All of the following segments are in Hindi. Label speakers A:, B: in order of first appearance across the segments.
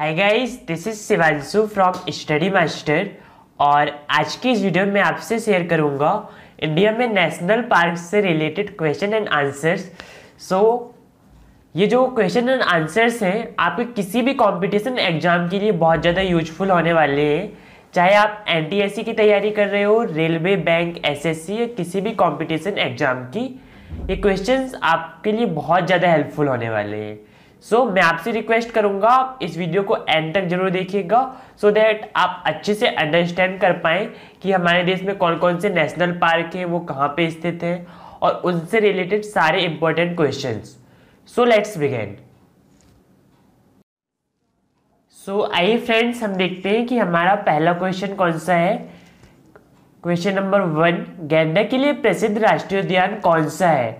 A: hi guys this is Shivanshu from study master और आज की इस वीडियो में आपसे शेयर करूंगा इंडिया में नेशनल पार्क से related question and answers so ये जो क्वेश्चन एंड आंसर्स हैं आपके किसी भी कंपटीशन एग्जाम के लिए बहुत ज़्यादा यूजफुल होने वाले हैं चाहे आप एन की तैयारी कर रहे हो रेलवे बैंक एस या किसी भी कॉम्पिटिशन एग्जाम की ये क्वेश्चन आपके लिए बहुत ज़्यादा हेल्पफुल होने वाले हैं सो so, मैं आपसे रिक्वेस्ट करूंगा आप इस वीडियो को एंड तक जरूर देखिएगा सो so दैट आप अच्छे से अंडरस्टैंड कर पाएँ कि हमारे देश में कौन कौन से नेशनल पार्क हैं वो कहाँ पे स्थित हैं और उनसे रिलेटेड सारे important question so let's begin so आइए फ्रेंड्स हम देखते हैं कि हमारा पहला क्वेश्चन कौन सा है क्वेश्चन नंबर वन गेंडा के लिए प्रसिद्ध राष्ट्रीय उद्यान कौन सा है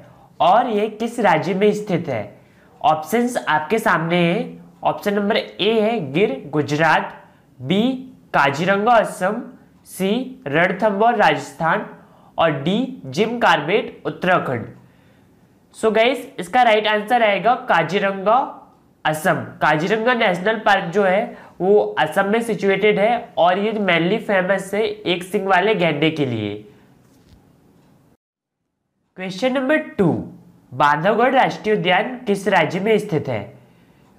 A: और ये किस राज्य में स्थित है ऑप्शंस आपके सामने है ऑप्शन नंबर ए है गिर गुजरात बी काजीरंगा असम सी रणथंबोर राजस्थान और D Jim Corbett Uttarakhand so guess इसका राइट आंसर आएगा काजीरंगा असम काजीरंगा नेशनल पार्क जो है वो असम में सिचुएटेड है और ये मेनली फेमस है एक सिंह वाले गेंडे के लिए क्वेश्चन नंबर टू बांधवगढ़ राष्ट्रीय उद्यान किस राज्य में स्थित है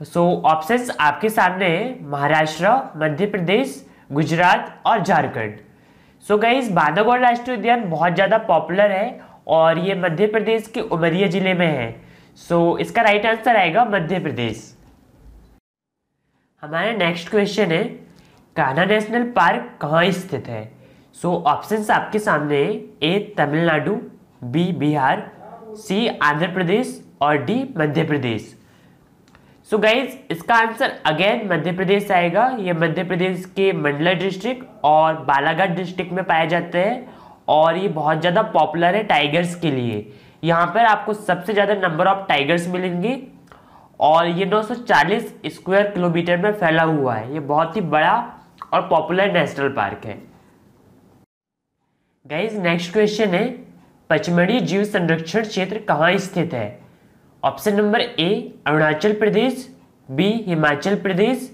A: सो so, ऑप्शंस आपके सामने है महाराष्ट्र मध्य प्रदेश गुजरात और झारखंड सो so, बांधवगढ़ राष्ट्रीय उद्यान बहुत ज़्यादा पॉपुलर है और ये मध्य प्रदेश के उमरिया जिले में है सो so, इसका राइट आंसर आएगा मध्य प्रदेश हमारा नेक्स्ट क्वेश्चन है कान्हा नेशनल पार्क कहाँ स्थित है सो so, ऑप्शंस आपके सामने है A Tamil Nadu B Bihar C Andhra Pradesh और D Madhya Pradesh so so guys इसका आंसर अगेन मध्य प्रदेश आएगा ये मध्य प्रदेश के मंडला डिस्ट्रिक्ट और बालाघाट डिस्ट्रिक्ट में पाए जाते हैं और ये बहुत ज़्यादा पॉपुलर है टाइगर्स के लिए यहाँ पर आपको सबसे ज़्यादा नंबर ऑफ टाइगर्स मिलेंगे और ये 940 स्क्वायर किलोमीटर में फैला हुआ है ये बहुत ही बड़ा और पॉपुलर नेशनल पार्क है गाइज नेक्स्ट क्वेश्चन है पचमढ़ी जीव संरक्षण क्षेत्र कहाँ स्थित है option number A Arunachal Pradesh B Himachal Pradesh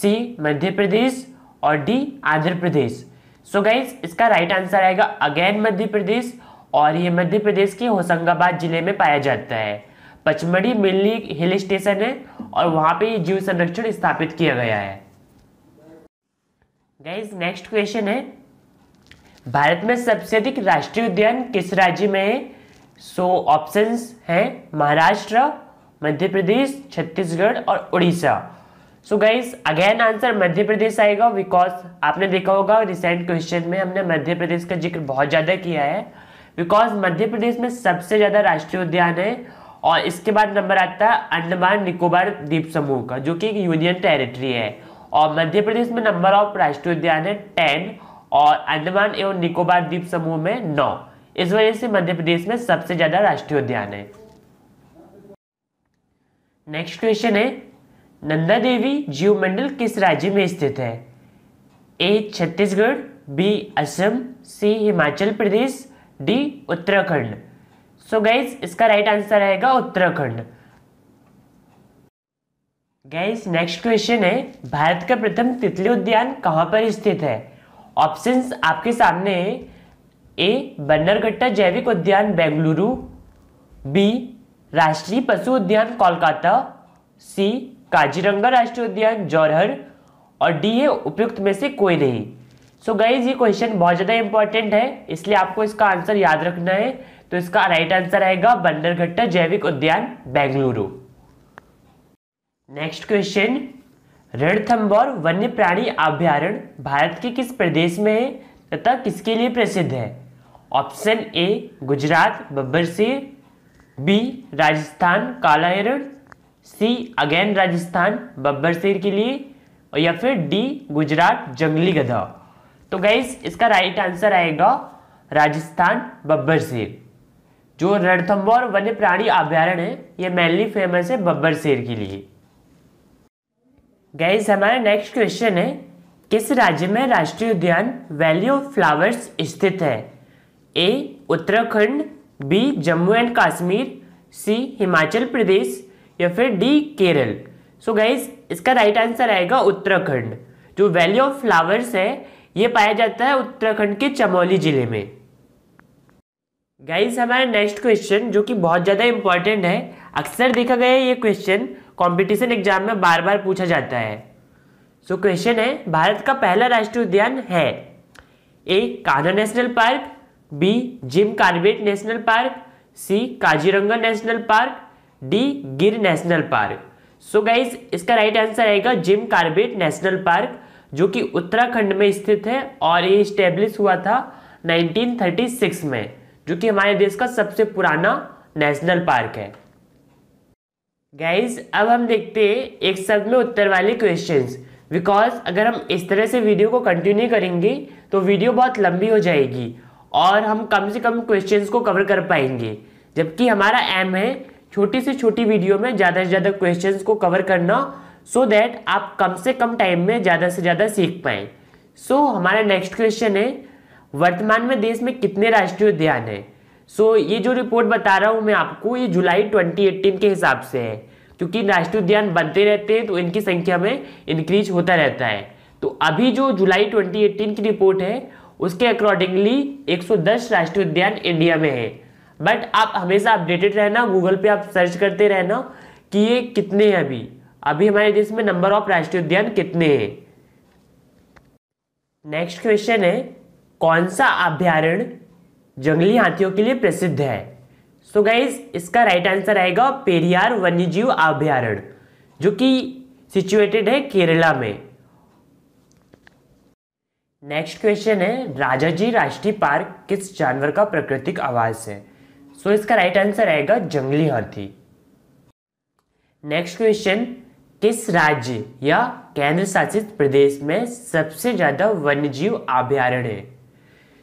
A: C Madhya Pradesh और D Andhra Pradesh so so guys इसका राइट आंसर आएगा अगेन मध्य प्रदेश और ये मध्य प्रदेश के होशंगाबाद जिले में पाया जाता है पचमढ़ी मिल्ली हिल स्टेशन है और वहाँ पे ये जीव संरक्षण स्थापित किया गया है गाइज नेक्स्ट क्वेश्चन है भारत में सबसे अधिक राष्ट्रीय उद्यान किस राज्य में है सो ऑप्शंस हैं महाराष्ट्र मध्य प्रदेश छत्तीसगढ़ और Orissa so guys again answer Madhya Pradesh आएगा बिकॉज आपने देखा होगा रिसेंट क्वेश्चन में हमने मध्य प्रदेश का जिक्र बहुत ज़्यादा किया है बिकॉज मध्य प्रदेश में सबसे ज़्यादा राष्ट्रीय उद्यान है और इसके बाद नंबर आता है अंडमान निकोबार द्वीप समूह का जो कि एक यूनियन टेरिटरी है और मध्य प्रदेश में नंबर ऑफ राष्ट्रीय उद्यान है टेन और अंडमान एवं निकोबार द्वीप समूह में नौ इस वजह से मध्य प्रदेश में सबसे ज़्यादा राष्ट्रीय उद्यान है नेक्स्ट क्वेश्चन है नंदा देवी जीव मंडल किस राज्य में स्थित है A Chhattisgarh B Assam C Himachal Pradesh D Uttarakhand so guess इसका राइट आंसर रहेगा उत्तराखंड गैस नेक्स्ट क्वेश्चन है भारत का प्रथम तितली उद्यान कहाँ पर स्थित है ऑप्शंस आपके सामने है ए बन्नरगट्टा जैविक उद्यान बेंगलुरु बी राष्ट्रीय पशु उद्यान कोलकाता सी काजीरंगा राष्ट्रीय उद्यान जौहर और डी है उपयुक्त में से कोई नहीं सो so गाइज ये क्वेश्चन बहुत ज़्यादा इंपॉर्टेंट है इसलिए आपको इसका आंसर याद रखना है तो इसका राइट आंसर आएगा बन्नरघट्टा जैविक उद्यान बेंगलुरु नेक्स्ट क्वेश्चन रणथम्बोर वन्य प्राणी अभ्यारण्य भारत के किस प्रदेश में है तथा किसके लिए प्रसिद्ध है ऑप्शन ए गुजरात बब्बर सिंह बी राजस्थान काला हिरण सी अगेन राजस्थान बब्बर सिर के लिए और या फिर डी गुजरात जंगली गधा तो गैस इसका राइट आंसर आएगा राजस्थान बब्बर शेर जो रणथम्बोर वन्य प्राणी अभ्यारण्य है यह मेनली फेमस है बब्बर शेर के लिए गैस हमारा नेक्स्ट क्वेश्चन है किस राज्य में राष्ट्रीय उद्यान वैली ऑफ फ्लावर्स स्थित है A Uttarakhand B Jammu and Kashmir C Himachal Pradesh या फिर डी केरल सो गैस इसका राइट आंसर आएगा उत्तराखंड जो वैली ऑफ फ्लावर्स है ये पाया जाता है उत्तराखंड के चमोली जिले में गाइज हमारा नेक्स्ट क्वेश्चन जो कि बहुत ज़्यादा इंपॉर्टेंट है अक्सर देखा गया है ये क्वेश्चन कॉम्पिटिशन एग्जाम में बार बार पूछा जाता है सो so, क्वेश्चन है भारत का पहला राष्ट्रीय उद्यान है A Kanha national park B Jim Corbett national park C Kaziranga national park D Gir national park so so guys इसका राइट आंसर आएगा जिम कार्बेट नेशनल पार्क जो कि उत्तराखंड में स्थित है और ये स्टेब्लिश हुआ था 1936 में जो कि हमारे देश का सबसे पुराना नेशनल पार्क है गाइज अब हम देखते हैं एक शब्द में उत्तर वाले क्वेश्चन बिकॉज अगर हम इस तरह से वीडियो को कंटिन्यू करेंगे तो वीडियो बहुत लंबी हो जाएगी और हम कम से कम क्वेश्चंस को कवर कर पाएंगे जबकि हमारा एम है छोटी से छोटी वीडियो में ज़्यादा से ज़्यादा क्वेश्चंस को कवर करना सो so दैट आप कम से कम टाइम में ज़्यादा से ज़्यादा सीख पाएँ सो so, हमारा नेक्स्ट क्वेश्चन है वर्तमान में देश में कितने राष्ट्रीय उद्यान हैं सो so, ये जो रिपोर्ट बता रहा हूँ मैं आपको ये जुलाई 2018 के हिसाब से है क्योंकि राष्ट्रीय उद्यान बनते रहते हैं तो इनकी संख्या में इंक्रीज होता रहता है तो अभी जो जुलाई 2018 की रिपोर्ट है उसके अकॉर्डिंगली 110 राष्ट्रीय उद्यान इंडिया में है बट आप हमेशा अपडेटेड रहना गूगल पे आप सर्च करते रहना कि ये कितने हैं अभी अभी हमारे देश में नंबर ऑफ राष्ट्रीय उद्यान कितने हैं नेक्स्ट क्वेश्चन है कौन सा अभ्यारण्य जंगली हाथियों के लिए प्रसिद्ध है सो so गाइज इसका राइट आंसर आएगा पेरियार वन्यजीव अभ्यारण जो कि सिचुएटेड है केरला में नेक्स्ट क्वेश्चन है राजाजी राष्ट्रीय पार्क किस जानवर का प्राकृतिक आवास है सो so इसका राइट आंसर आएगा जंगली हाथी नेक्स्ट क्वेश्चन किस राज्य या केंद्र शासित प्रदेश में सबसे ज़्यादा वन्यजीव अभ्यारण है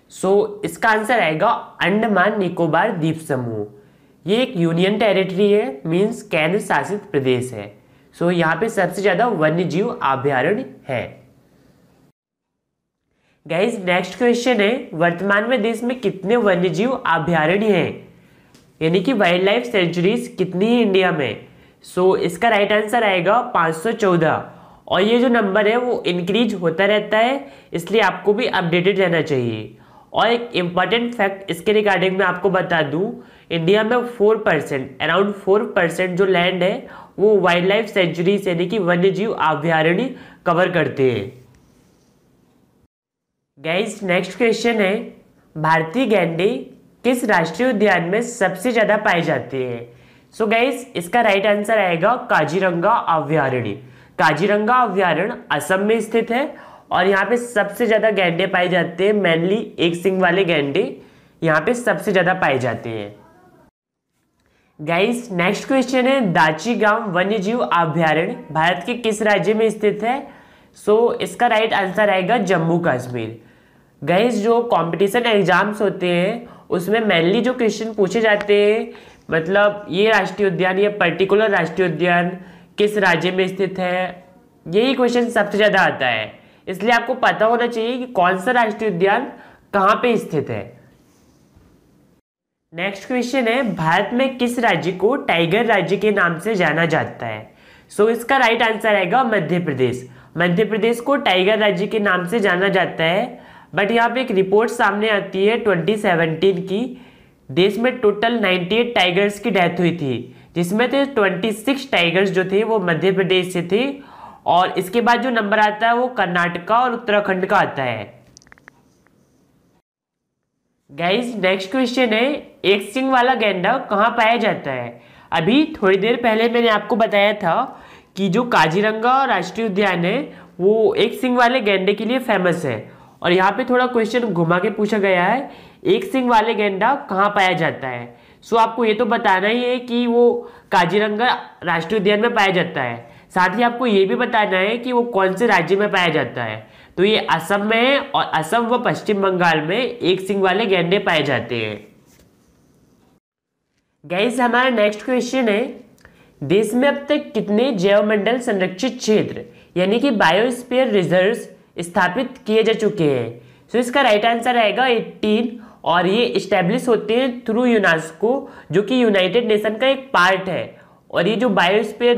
A: सो so, इसका आंसर आएगा अंडमान निकोबार द्वीप समूह ये एक यूनियन टेरिटरी है मींस केंद्र शासित प्रदेश है सो so, यहाँ पे सबसे ज़्यादा वन्य जीव अभ्यारण्य है गाइज नेक्स्ट क्वेश्चन है वर्तमान में देश में कितने वन्य जीव अभ्यारण्य है यानी कि वाइल्ड लाइफ सेंचुरीज कितनी है इंडिया में सो so, इसका राइट आंसर आएगा 514 और ये जो नंबर है वो इंक्रीज होता रहता है इसलिए आपको भी अपडेटेड रहना चाहिए और एक इम्पॉर्टेंट फैक्ट इसके रिगार्डिंग मैं आपको बता दूं इंडिया में four percent around four percent जो लैंड है वो वाइल्ड लाइफ सेंचुरीज यानी कि वन्य जीव अभ्यारण्य कवर करते हैं गैस नेक्स्ट क्वेश्चन है भारतीय गैंडे किस राष्ट्रीय उद्यान में सबसे ज़्यादा पाए जाते हैं सो so गैस इसका राइट आंसर आएगा काजीरंगा अभ्यारण्य काजीरंगा अभ्यारण्य असम में स्थित है और यहाँ पे सबसे ज़्यादा गैंडे पाए जाते हैं मेनली एक सिंग वाले गैंडे यहाँ पे सबसे ज़्यादा पाए जाते हैं गाइस नेक्स्ट क्वेश्चन है दाची गांव वन्य जीव अभ्यारण्य भारत के किस राज्य में स्थित है सो so, इसका राइट आंसर आएगा जम्मू कश्मीर गाइस जो कंपटीशन एग्जाम्स होते हैं उसमें मेनली जो क्वेश्चन पूछे जाते हैं मतलब ये राष्ट्रीय उद्यान ये पर्टिकुलर राष्ट्रीय उद्यान किस राज्य में स्थित है यही क्वेश्चन सबसे ज़्यादा आता है इसलिए आपको पता होना चाहिए कि कौन सा राष्ट्रीय उद्यान कहाँ पे स्थित है नेक्स्ट क्वेश्चन है भारत में किस राज्य को टाइगर राज्य के नाम से जाना जाता है सो so, इसका राइट आंसर आएगा मध्य प्रदेश मध्य प्रदेश को टाइगर राज्य के नाम से जाना जाता है बट यहाँ पे एक रिपोर्ट सामने आती है 2017 की देश में टोटल 98 टाइगर्स की डेथ हुई थी जिसमें थे 26 टाइगर्स जो थे वो मध्य प्रदेश से थे और इसके बाद जो नंबर आता है वो कर्नाटका और उत्तराखंड का आता है गाइज नेक्स्ट क्वेश्चन है एक सिंह वाला गेंडा कहाँ पाया जाता है अभी थोड़ी देर पहले मैंने आपको बताया था कि जो काजीरंगा और राष्ट्रीय उद्यान है वो एक सिंह वाले गेंडे के लिए फेमस है और यहाँ पे थोड़ा क्वेश्चन घुमा के पूछा गया है एक सिंह वाले गेंडा कहाँ पाया जाता है सो आपको ये तो बताना ही है कि वो काजीरंगा राष्ट्रीय उद्यान में पाया जाता है साथ ही आपको ये भी बताना है कि वो कौन से राज्य में पाया जाता है तो ये असम में है और असम व पश्चिम बंगाल में एक सिंह वाले गैंडे पाए जाते हैं गैस हमारा नेक्स्ट क्वेश्चन है देश में अब तक कितने जैवमंडल संरक्षित क्षेत्र यानी कि बायोस्पेयर रिजर्व स्थापित किए जा चुके हैं सो so, इसका राइट आंसर आएगा 18 और ये इस्टेब्लिश होते हैं थ्रू यूनास्को जो कि यूनाइटेड नेशन का एक पार्ट है और ये जो बायोस पे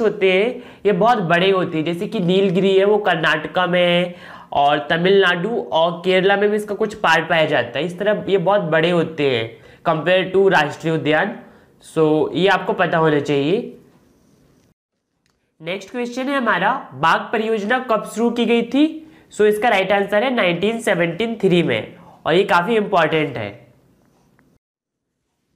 A: होते हैं ये बहुत बड़े होते हैं जैसे कि नीलगिरी है वो कर्नाटका में है और तमिलनाडु और केरला में भी इसका कुछ पार्ट पाया जाता है इस तरह ये बहुत बड़े होते हैं कंपेयर टू राष्ट्रीय उद्यान सो so, ये आपको पता होना चाहिए नेक्स्ट क्वेश्चन है हमारा बाघ परियोजना कब शुरू की गई थी सो so, इसका राइट आंसर है नाइनटीन में और ये काफ़ी इंपॉर्टेंट है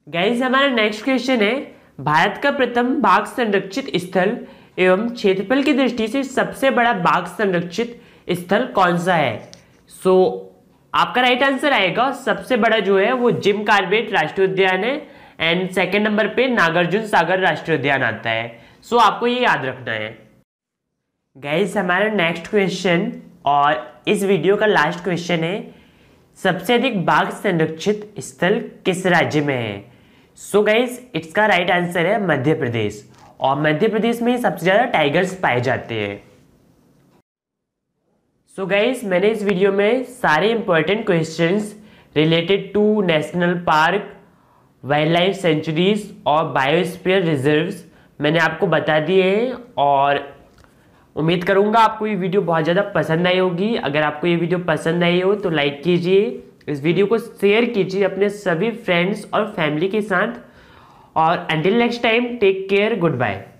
A: गैस हमारा नेक्स्ट क्वेश्चन है भारत का प्रथम बाघ संरक्षित स्थल एवं क्षेत्रफल की दृष्टि से सबसे बड़ा बाघ संरक्षित स्थल कौन सा है सो so, आपका राइट आंसर आएगा सबसे बड़ा जो है वो जिम कार्बेट राष्ट्रीय उद्यान है एंड सेकेंड नंबर पे नागार्जुन सागर राष्ट्रीय उद्यान आता है सो so, आपको ये याद रखना है गैस हमारा नेक्स्ट क्वेश्चन और इस वीडियो का लास्ट क्वेश्चन है सबसे अधिक बाघ संरक्षित स्थल किस राज्य में है सो गाइज का राइट आंसर है मध्य प्रदेश और मध्य प्रदेश में सबसे ज़्यादा टाइगर्स पाए जाते हैं सो गाइज मैंने इस वीडियो में सारे important questions related to national park wildlife sanctuaries और बायोस्फीयर रिजर्व्स मैंने आपको बता दिए हैं और उम्मीद करूँगा आपको ये वीडियो बहुत ज़्यादा पसंद आई होगी अगर आपको ये वीडियो पसंद आई हो तो लाइक कीजिए इस वीडियो को शेयर कीजिए अपने सभी फ्रेंड्स और फैमिली के साथ और until next time take care good bye